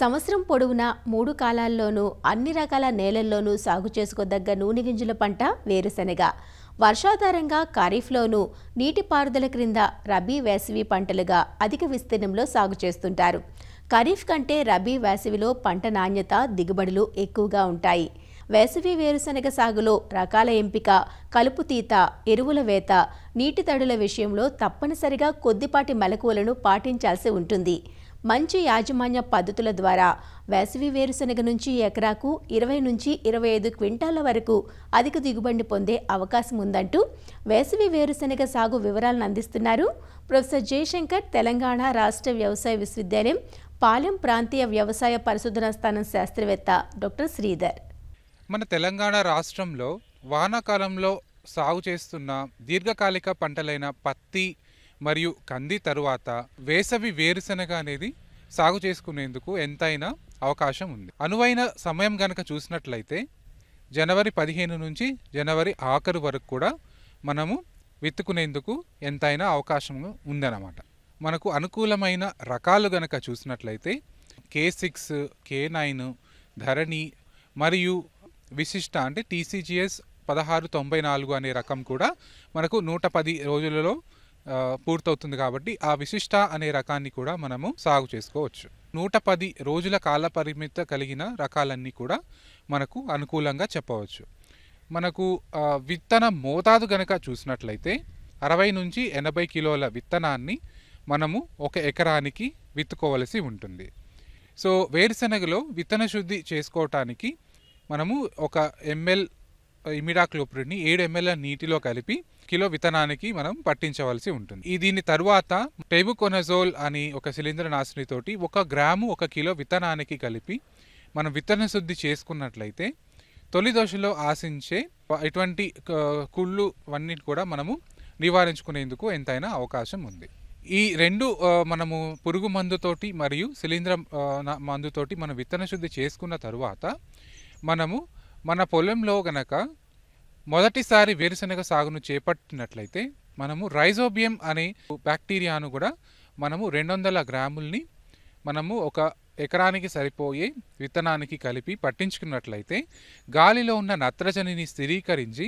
సంవత్సరం పొడవునా మూడు కాలాల్లోనూ అన్ని రకాల నేలల్లోనూ సాగు చేసుకోదగ్గ నూనె గింజల పంట వేరుశెనగ వర్షాధారంగా ఖరీఫ్లోనూ నీటిపారుదల క్రింద రబీ వేసవి పంటలుగా అధిక విస్తీర్ణంలో సాగు చేస్తుంటారు ఖరీఫ్ కంటే రబీ వేసవిలో పంట నాణ్యత దిగుబడులు ఎక్కువగా ఉంటాయి వేసవి వేరుశనగ సాగులో రకాల ఎంపిక కలుపు తీత ఎరువుల వేత నీటి తడుల విషయంలో తప్పనిసరిగా కొద్దిపాటి మెలకువలను పాటించాల్సి ఉంటుంది మంచి యాజమాన్య పద్ధతుల ద్వారా వేసవి వేరుశనగ నుంచి ఎకరాకు ఇరవై నుంచి ఇరవై ఐదు క్వింటాల వరకు అధిక దిగుబడిని పొందే అవకాశం ఉందంటూ వేసవి వేరుశనగ సాగు వివరాలను అందిస్తున్నారు ప్రొఫెసర్ జయశంకర్ తెలంగాణ రాష్ట్ర వ్యవసాయ విశ్వవిద్యాలయం పాలెం ప్రాంతీయ వ్యవసాయ పరిశోధనా స్థానం శాస్త్రవేత్త డాక్టర్ శ్రీధర్ మన తెలంగాణ రాష్ట్రంలో వానాకాలంలో సాగు చేస్తున్న దీర్ఘకాలిక పంటలైన పత్తి మరియు కంది తరువాత వేసవి వేరుశనగ అనేది సాగు చేసుకునేందుకు ఎంతైనా అవకాశం ఉంది అనువైన సమయం గనక చూసినట్లయితే జనవరి పదిహేను నుంచి జనవరి ఆఖరు వరకు కూడా మనము విత్తుకునేందుకు ఎంతైనా అవకాశం ఉందన్నమాట మనకు అనుకూలమైన రకాలు గనక చూసినట్లయితే కే సిక్స్ కే నైన్ ధరణి మరియు విశిష్ట అంటే టీసీజీఎస్ పదహారు తొంభై నాలుగు అనే రకం కూడా మనకు నూట పది రోజులలో పూర్తవుతుంది కాబట్టి ఆ విశిష్ట అనే రకాన్ని కూడా మనము సాగు చేసుకోవచ్చు నూట పది రోజుల కాల పరిమిత కలిగిన రకాలన్నీ కూడా మనకు అనుకూలంగా చెప్పవచ్చు మనకు విత్తన మోతాదు గనక చూసినట్లయితే అరవై నుంచి ఎనభై కిలోల విత్తనాన్ని మనము ఒక ఎకరానికి విత్తుకోవలసి ఉంటుంది సో వేరుశెనగలో విత్తన శుద్ధి చేసుకోవటానికి మనము ఒక ఎంఎల్ ఇమిడాక్లోప్రిడ్ని ఏడు ఎంఎల్ నీటిలో కలిపి కిలో విత్తనానికి మనం పట్టించవలసి ఉంటుంది దీని తరువాత టెబుకొనజోల్ అని ఒక శిలీంద్ర నాశనితోటి ఒక గ్రాము ఒక కిలో విత్తనానికి కలిపి మనం విత్తన శుద్ధి చేసుకున్నట్లయితే తొలి దోశలో ఆశించే ఇటువంటి కుళ్ళు అన్నిటి కూడా మనము నివారించుకునేందుకు ఎంతైనా అవకాశం ఉంది ఈ రెండు మనము పురుగు మందుతోటి మరియు శిలీంద్ర మందుతోటి మనం విత్తన శుద్ధి చేసుకున్న తరువాత మనము మన పొలంలో గనక మొదటిసారి వేరుశనగ సాగును చేపట్టినట్లయితే మనము రైజోబియం అనే బ్యాక్టీరియాను కూడా మనము రెండు వందల గ్రాముల్ని మనము ఒక ఎకరానికి సరిపోయే విత్తనానికి కలిపి పట్టించుకున్నట్లయితే గాలిలో ఉన్న నత్రజనిని స్థిరీకరించి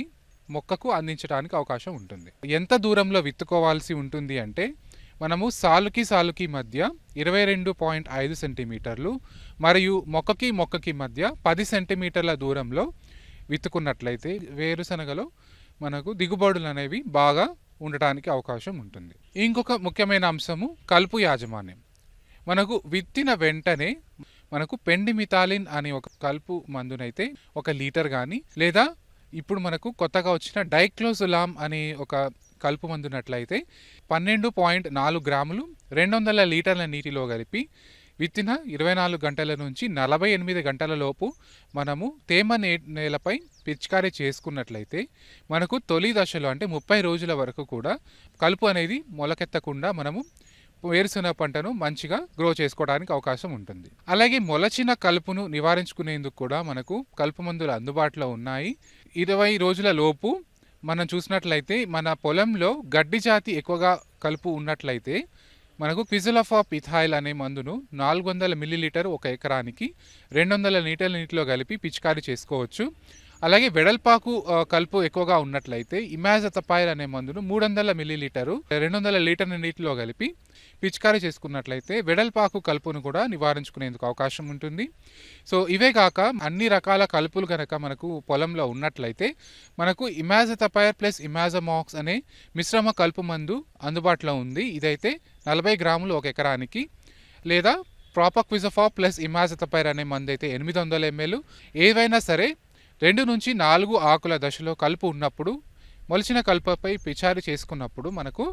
మొక్కకు అందించడానికి అవకాశం ఉంటుంది ఎంత దూరంలో విత్తుకోవాల్సి ఉంటుంది అంటే మనము సాలుకి సాలుకి మధ్య ఇరవై రెండు పాయింట్ ఐదు సెంటీమీటర్లు మరియు మొక్కకి మొక్కకి మధ్య పది సెంటీమీటర్ల దూరంలో విత్తుకున్నట్లయితే వేరుశనగలో మనకు దిగుబడులు అనేవి బాగా ఉండటానికి అవకాశం ఉంటుంది ఇంకొక ముఖ్యమైన అంశము కలుపు యాజమాన్యం మనకు విత్తిన వెంటనే మనకు పెండిమిథాలిన్ అనే ఒక కలుపు మందునైతే ఒక లీటర్ కానీ లేదా ఇప్పుడు మనకు కొత్తగా వచ్చిన డైక్లోజులామ్ అనే ఒక కలుపు మందునట్లయితే పన్నెండు పాయింట్ నాలుగు గ్రాములు రెండు వందల లీటర్ల నీటిలో కలిపి విత్తిన ఇరవై నాలుగు గంటల నుంచి నలభై ఎనిమిది గంటల లోపు మనము తేమ నే నేలపై పిచికారీ చేసుకున్నట్లయితే మనకు తొలి దశలో అంటే ముప్పై రోజుల వరకు కూడా కలుపు అనేది మొలకెత్తకుండా మనము వేరుసిన పంటను మంచిగా గ్రో చేసుకోవడానికి అవకాశం ఉంటుంది అలాగే మొలచిన కలుపును నివారించుకునేందుకు కూడా మనకు కలుపు మందులు అందుబాటులో ఉన్నాయి ఇరవై రోజుల లోపు మనం చూసినట్లయితే మన పొలంలో గడ్డి జాతి ఎక్కువగా కలుపు ఉన్నట్లయితే మనకు క్విజలఫాప్ పిథాయిల్ అనే మందును నాలుగు వందల మిల్లీలీటర్ ఒక ఎకరానికి రెండు వందల లీటర్ల నీటిలో కలిపి పిచికారీ చేసుకోవచ్చు అలాగే వెడల్పాకు కలుపు ఎక్కువగా ఉన్నట్లయితే ఇమాజతపాయిల్ అనే మందును మూడు వందల మిల్లీలీటరు రెండు వందల లీటర్ల నీటిలో కలిపి పిచికారీ చేసుకున్నట్లయితే వెడల్పాకు కలుపును కూడా నివారించుకునేందుకు అవకాశం ఉంటుంది సో ఇవే కాక అన్ని రకాల కలుపులు కనుక మనకు పొలంలో ఉన్నట్లయితే మనకు ఇమాజతపైర్ ప్లస్ ఇమాజమాక్స్ అనే మిశ్రమ కలుపు మందు అందుబాటులో ఉంది ఇదైతే నలభై గ్రాములు ఒక ఎకరానికి లేదా ప్రాపక్విజఫా ప్లస్ ఇమాజతపైర్ అనే మందు అయితే ఎనిమిది వందల ఏమైనా సరే రెండు నుంచి నాలుగు ఆకుల దశలో కలుపు ఉన్నప్పుడు మొలిచిన కల్పపై పిచారి చేసుకున్నప్పుడు మనకు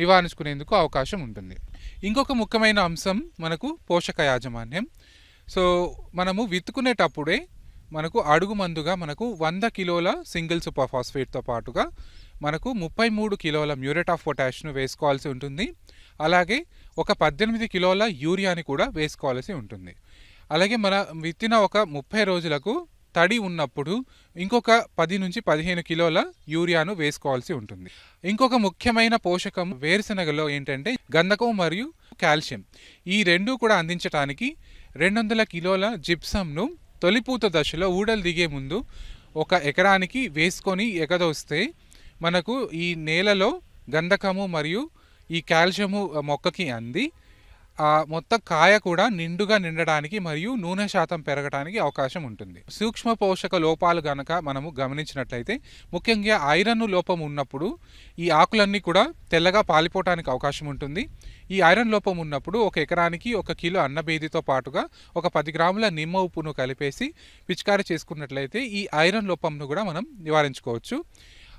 నివారించుకునేందుకు అవకాశం ఉంటుంది ఇంకొక ముఖ్యమైన అంశం మనకు పోషక యాజమాన్యం సో మనము విత్తుకునేటప్పుడే మనకు అడుగు మందుగా మనకు వంద కిలోల సింగిల్ సూపర్ ఫాస్ఫేట్తో పాటుగా మనకు ముప్పై మూడు కిలోల మ్యూరేట్ ఆఫ్ పొటాష్ను వేసుకోవాల్సి ఉంటుంది అలాగే ఒక పద్దెనిమిది కిలోల యూరియాని కూడా వేసుకోవాల్సి ఉంటుంది అలాగే మన విత్తిన ఒక ముప్పై రోజులకు తడి ఉన్నప్పుడు ఇంకొక పది నుంచి పదిహేను కిలోల యూరియాను వేసుకోవాల్సి ఉంటుంది ఇంకొక ముఖ్యమైన పోషకం వేరుశనగలో ఏంటంటే గంధకం మరియు కాల్షియం ఈ రెండు కూడా అందించడానికి రెండు వందల కిలోల జిప్సంను తొలిపూత దశలో ఊడలు దిగే ముందు ఒక ఎకరానికి వేసుకొని ఎగదోస్తే మనకు ఈ నేలలో గంధకము మరియు ఈ కాల్షియము మొక్కకి అంది మొత్తం కాయ కూడా నిండుగా నిండడానికి మరియు నూనె శాతం పెరగడానికి అవకాశం ఉంటుంది సూక్ష్మ పోషక లోపాలు గనక మనము గమనించినట్లయితే ముఖ్యంగా ఐరన్ లోపం ఉన్నప్పుడు ఈ ఆకులన్నీ కూడా తెల్లగా పాలిపోవటానికి అవకాశం ఉంటుంది ఈ ఐరన్ లోపం ఉన్నప్పుడు ఒక ఎకరానికి ఒక కిలో అన్నబేదితో పాటుగా ఒక పది గ్రాముల నిమ్మ ఉప్పును కలిపేసి పిచికారి చేసుకున్నట్లయితే ఈ ఐరన్ లోపంను కూడా మనం నివారించుకోవచ్చు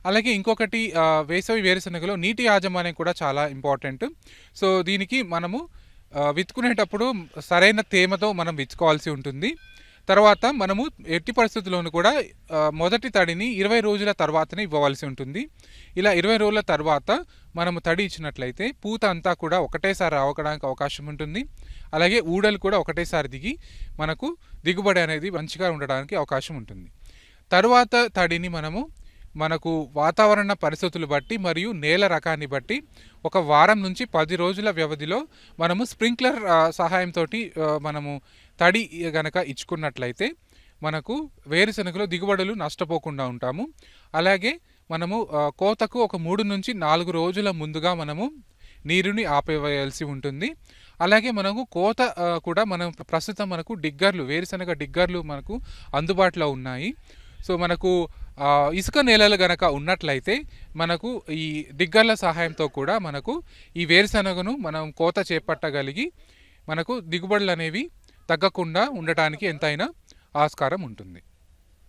అలాగే ఇంకొకటి వేసవి వేరుశనగలో నీటి యాజమాన్యం కూడా చాలా ఇంపార్టెంట్ సో దీనికి మనము విత్తుకునేటప్పుడు సరైన తేమతో మనం విచ్చుకోవాల్సి ఉంటుంది తర్వాత మనము ఎట్టి పరిస్థితుల్లోనూ కూడా మొదటి తడిని ఇరవై రోజుల తర్వాతనే ఇవ్వవలసి ఉంటుంది ఇలా ఇరవై రోజుల తర్వాత మనము తడి ఇచ్చినట్లయితే పూత అంతా కూడా ఒకటేసారి రావడానికి అవకాశం ఉంటుంది అలాగే ఊడలు కూడా ఒకటేసారి దిగి మనకు దిగుబడి అనేది మంచిగా ఉండడానికి అవకాశం ఉంటుంది తరువాత తడిని మనము మనకు వాతావరణ పరిస్థితులు బట్టి మరియు నేల రకాన్ని బట్టి ఒక వారం నుంచి పది రోజుల వ్యవధిలో మనము స్ప్రింక్లర్ సహాయంతో మనము తడి గనక ఇచ్చుకున్నట్లయితే మనకు వేరుశనగలో దిగుబడులు నష్టపోకుండా ఉంటాము అలాగే మనము కోతకు ఒక మూడు నుంచి నాలుగు రోజుల ముందుగా మనము నీరుని ఆపేవేయాల్సి ఉంటుంది అలాగే మనకు కోత కూడా మనం ప్రస్తుతం మనకు డిగ్గర్లు వేరుశనగ డిగ్గర్లు మనకు అందుబాటులో ఉన్నాయి సో మనకు ఇసుక నేలలు గనక ఉన్నట్లయితే మనకు ఈ దిగ్గర్ల సహాయంతో కూడా మనకు ఈ వేరుశనగను మనం కోత చేపట్టగలిగి మనకు దిగుబడులు అనేవి తగ్గకుండా ఉండటానికి ఎంతైనా ఆస్కారం ఉంటుంది